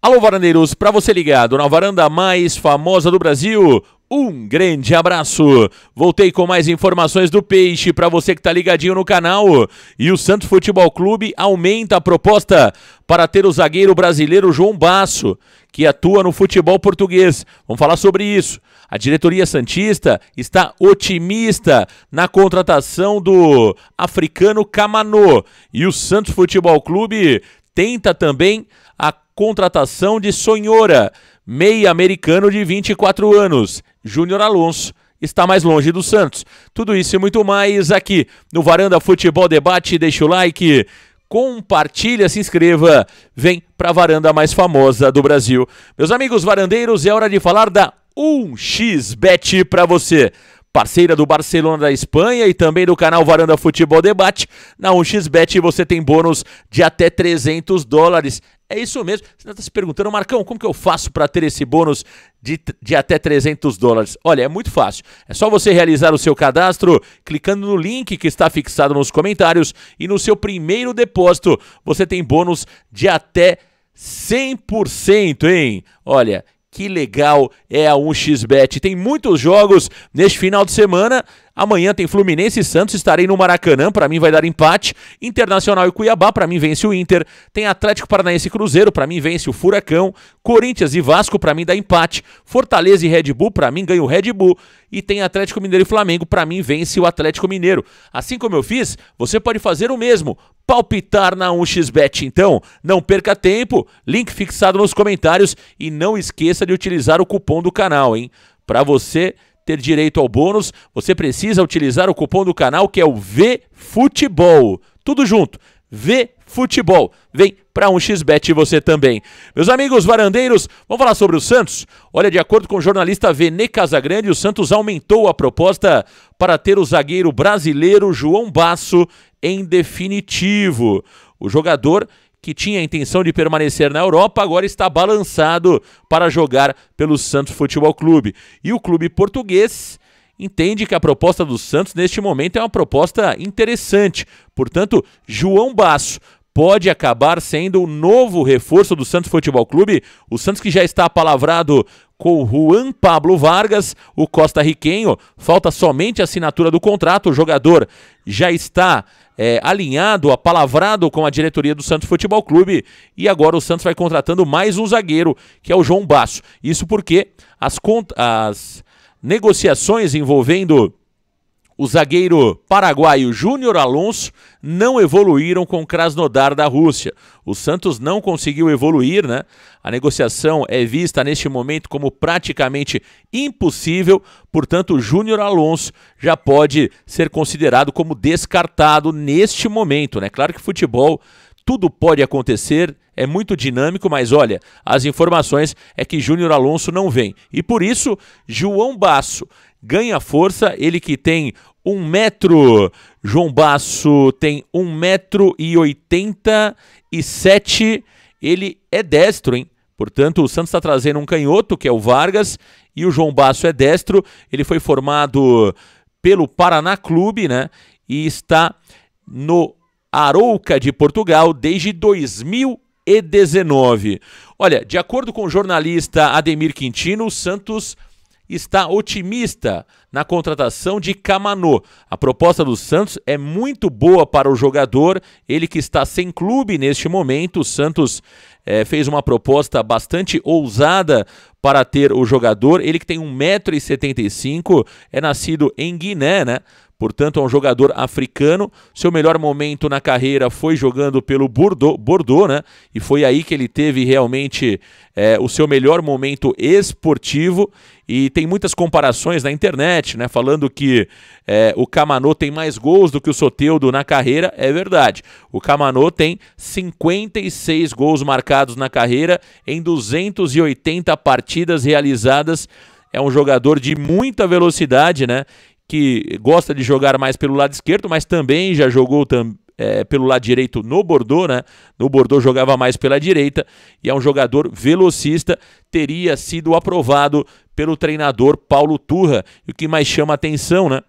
Alô, varandeiros, para você ligado na varanda mais famosa do Brasil, um grande abraço. Voltei com mais informações do Peixe para você que está ligadinho no canal. E o Santos Futebol Clube aumenta a proposta para ter o zagueiro brasileiro João Basso, que atua no futebol português. Vamos falar sobre isso. A diretoria Santista está otimista na contratação do africano Camanô. E o Santos Futebol Clube tenta também a contratação de Sonhora, meia americano de 24 anos. Júnior Alonso está mais longe do Santos. Tudo isso e muito mais aqui no Varanda Futebol Debate. Deixa o like, compartilha, se inscreva. Vem para a varanda mais famosa do Brasil. Meus amigos varandeiros, é hora de falar da 1xBet para você. Parceira do Barcelona da Espanha e também do canal Varanda Futebol Debate, na 1xBet você tem bônus de até 300 dólares. É isso mesmo. Você está se perguntando, Marcão, como que eu faço para ter esse bônus de, de até 300 dólares? Olha, é muito fácil. É só você realizar o seu cadastro clicando no link que está fixado nos comentários e no seu primeiro depósito você tem bônus de até 100%, hein? Olha, que legal é a 1xBet. Tem muitos jogos neste final de semana. Amanhã tem Fluminense e Santos, estarei no Maracanã, para mim vai dar empate. Internacional e Cuiabá, para mim vence o Inter. Tem Atlético Paranaense e Cruzeiro, para mim vence o Furacão. Corinthians e Vasco, para mim dá empate. Fortaleza e Red Bull, para mim ganha o Red Bull. E tem Atlético Mineiro e Flamengo, para mim vence o Atlético Mineiro. Assim como eu fiz, você pode fazer o mesmo. Palpitar na 1xBet, então. Não perca tempo, link fixado nos comentários e não esqueça de utilizar o cupom do canal, hein? Para você ter direito ao bônus, você precisa utilizar o cupom do canal que é o VFutebol. Tudo junto. VFutebol. Vem para um XBET você também. Meus amigos varandeiros, vamos falar sobre o Santos? Olha, de acordo com o jornalista Vene Casagrande, o Santos aumentou a proposta para ter o zagueiro brasileiro João Basso em definitivo. O jogador que tinha a intenção de permanecer na Europa, agora está balançado para jogar pelo Santos Futebol Clube. E o clube português entende que a proposta do Santos neste momento é uma proposta interessante. Portanto, João Basso pode acabar sendo o novo reforço do Santos Futebol Clube. O Santos que já está palavrado com o Juan Pablo Vargas, o costarriquenho. Falta somente a assinatura do contrato. O jogador já está é, alinhado, apalavrado com a diretoria do Santos Futebol Clube. E agora o Santos vai contratando mais um zagueiro, que é o João Basso. Isso porque as, as negociações envolvendo o zagueiro paraguaio Júnior Alonso não evoluíram com Krasnodar da Rússia. O Santos não conseguiu evoluir, né? A negociação é vista neste momento como praticamente impossível, portanto, Júnior Alonso já pode ser considerado como descartado neste momento, né? Claro que futebol tudo pode acontecer, é muito dinâmico, mas olha, as informações é que Júnior Alonso não vem. E por isso, João Basso ganha força, ele que tem um metro. João Basso tem um metro e oitenta e sete. Ele é destro, hein? Portanto, o Santos está trazendo um canhoto, que é o Vargas, e o João Basso é destro. Ele foi formado pelo Paraná Clube, né? E está no Arouca de Portugal desde 2019. Olha, de acordo com o jornalista Ademir Quintino, o Santos está otimista na contratação de Camanô. A proposta do Santos é muito boa para o jogador, ele que está sem clube neste momento. O Santos é, fez uma proposta bastante ousada para ter o jogador. Ele que tem 1,75m, é nascido em Guiné, né? Portanto, é um jogador africano. Seu melhor momento na carreira foi jogando pelo Bordeaux, Bordeaux né? E foi aí que ele teve realmente é, o seu melhor momento esportivo. E tem muitas comparações na internet, né? Falando que é, o Camano tem mais gols do que o Soteudo na carreira. É verdade. O Camano tem 56 gols marcados na carreira em 280 partidas realizadas é um jogador de muita velocidade, né? que gosta de jogar mais pelo lado esquerdo, mas também já jogou tam, é, pelo lado direito no Bordeaux, né? No Bordeaux jogava mais pela direita e é um jogador velocista, teria sido aprovado pelo treinador Paulo Turra. E o que mais chama atenção, né?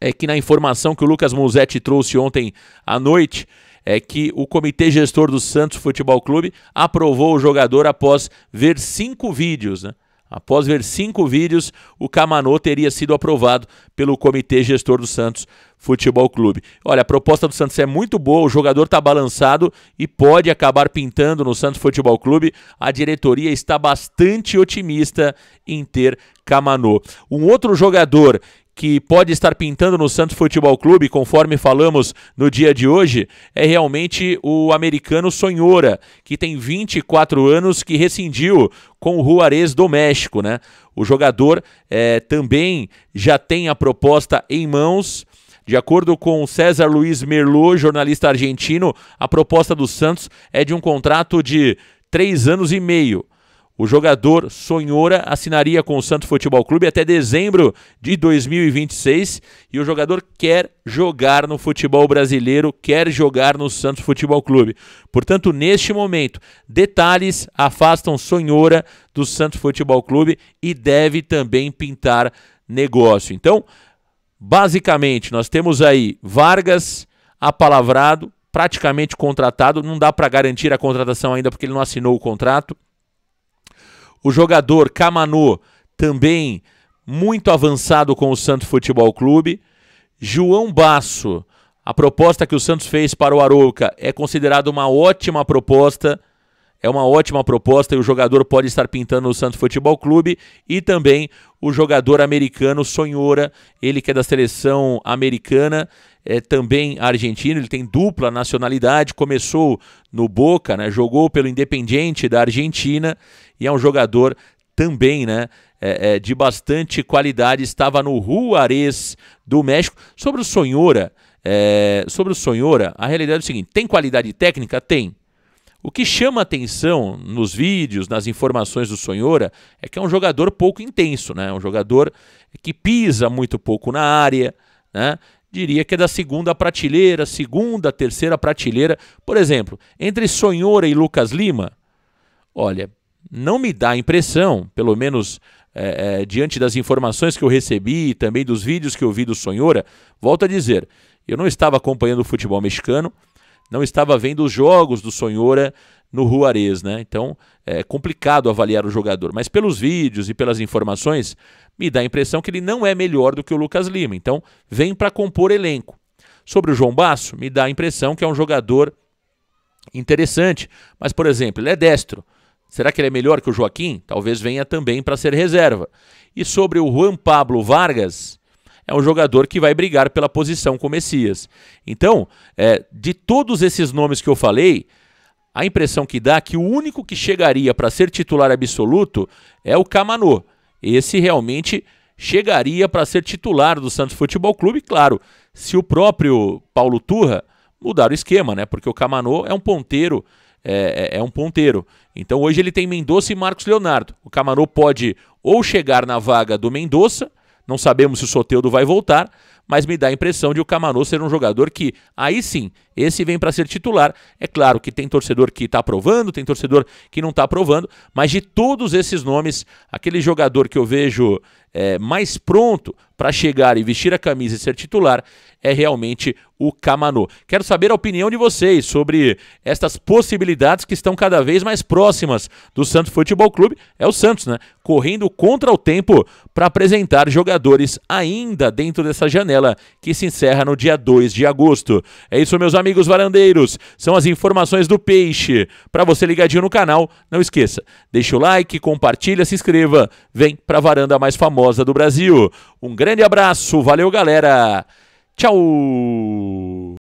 É que na informação que o Lucas Musetti trouxe ontem à noite, é que o comitê gestor do Santos Futebol Clube aprovou o jogador após ver cinco vídeos, né? Após ver cinco vídeos, o Camanô teria sido aprovado pelo Comitê Gestor do Santos Futebol Clube. Olha, a proposta do Santos é muito boa, o jogador está balançado e pode acabar pintando no Santos Futebol Clube. A diretoria está bastante otimista em ter Camanô. Um outro jogador que pode estar pintando no Santos Futebol Clube, conforme falamos no dia de hoje, é realmente o americano Sonhora, que tem 24 anos, que rescindiu com o Juarez do México. Né? O jogador é, também já tem a proposta em mãos. De acordo com César Luiz Merlot, jornalista argentino, a proposta do Santos é de um contrato de três anos e meio. O jogador Sonhora assinaria com o Santos Futebol Clube até dezembro de 2026 e o jogador quer jogar no futebol brasileiro, quer jogar no Santos Futebol Clube. Portanto, neste momento, detalhes afastam Sonhora do Santos Futebol Clube e deve também pintar negócio. Então, basicamente, nós temos aí Vargas apalavrado, praticamente contratado, não dá para garantir a contratação ainda porque ele não assinou o contrato. O jogador Camanu também muito avançado com o Santos Futebol Clube. João Basso, a proposta que o Santos fez para o Arouca é considerada uma ótima proposta é uma ótima proposta e o jogador pode estar pintando o Santos Futebol Clube e também o jogador americano Sonhora, ele que é da seleção americana, é também argentino, ele tem dupla nacionalidade, começou no Boca, né, jogou pelo Independiente da Argentina e é um jogador também, né? É, é, de bastante qualidade, estava no Juarez do México. Sobre o Sonhora, é, sobre o Sonhora, a realidade é o seguinte: tem qualidade técnica? Tem. O que chama atenção nos vídeos, nas informações do Sonhora, é que é um jogador pouco intenso, né? É um jogador que pisa muito pouco na área, né? Diria que é da segunda prateleira, segunda, terceira prateleira. Por exemplo, entre Sonhora e Lucas Lima, olha, não me dá a impressão, pelo menos é, é, diante das informações que eu recebi e também dos vídeos que eu vi do Sonhora, volto a dizer, eu não estava acompanhando o futebol mexicano, não estava vendo os jogos do Sonhora no Juarez, né? Então é complicado avaliar o jogador, mas pelos vídeos e pelas informações me dá a impressão que ele não é melhor do que o Lucas Lima. Então vem para compor elenco. Sobre o João Basso, me dá a impressão que é um jogador interessante, mas por exemplo, ele é destro. Será que ele é melhor que o Joaquim? Talvez venha também para ser reserva. E sobre o Juan Pablo Vargas, é um jogador que vai brigar pela posição com o Messias. Então, é, de todos esses nomes que eu falei, a impressão que dá é que o único que chegaria para ser titular absoluto é o Camanô. Esse realmente chegaria para ser titular do Santos Futebol Clube, claro, se o próprio Paulo Turra mudar o esquema, né? Porque o Camanô é um ponteiro, é, é, é um ponteiro. Então hoje ele tem Mendonça e Marcos Leonardo. O Camanô pode ou chegar na vaga do Mendonça não sabemos se o Soteudo vai voltar, mas me dá a impressão de o Camarô ser um jogador que, aí sim, esse vem para ser titular. É claro que tem torcedor que está aprovando, tem torcedor que não está aprovando, mas de todos esses nomes, aquele jogador que eu vejo é, mais pronto para chegar e vestir a camisa e ser titular é realmente o Camanô. Quero saber a opinião de vocês sobre estas possibilidades que estão cada vez mais próximas do Santos Futebol Clube. É o Santos, né? Correndo contra o tempo para apresentar jogadores ainda dentro dessa janela que se encerra no dia 2 de agosto. É isso, meus amigos varandeiros. São as informações do peixe. Para você ligadinho no canal, não esqueça, deixa o like, compartilha, se inscreva. Vem para a varanda mais famosa do Brasil. Um grande abraço, valeu galera. Tchau.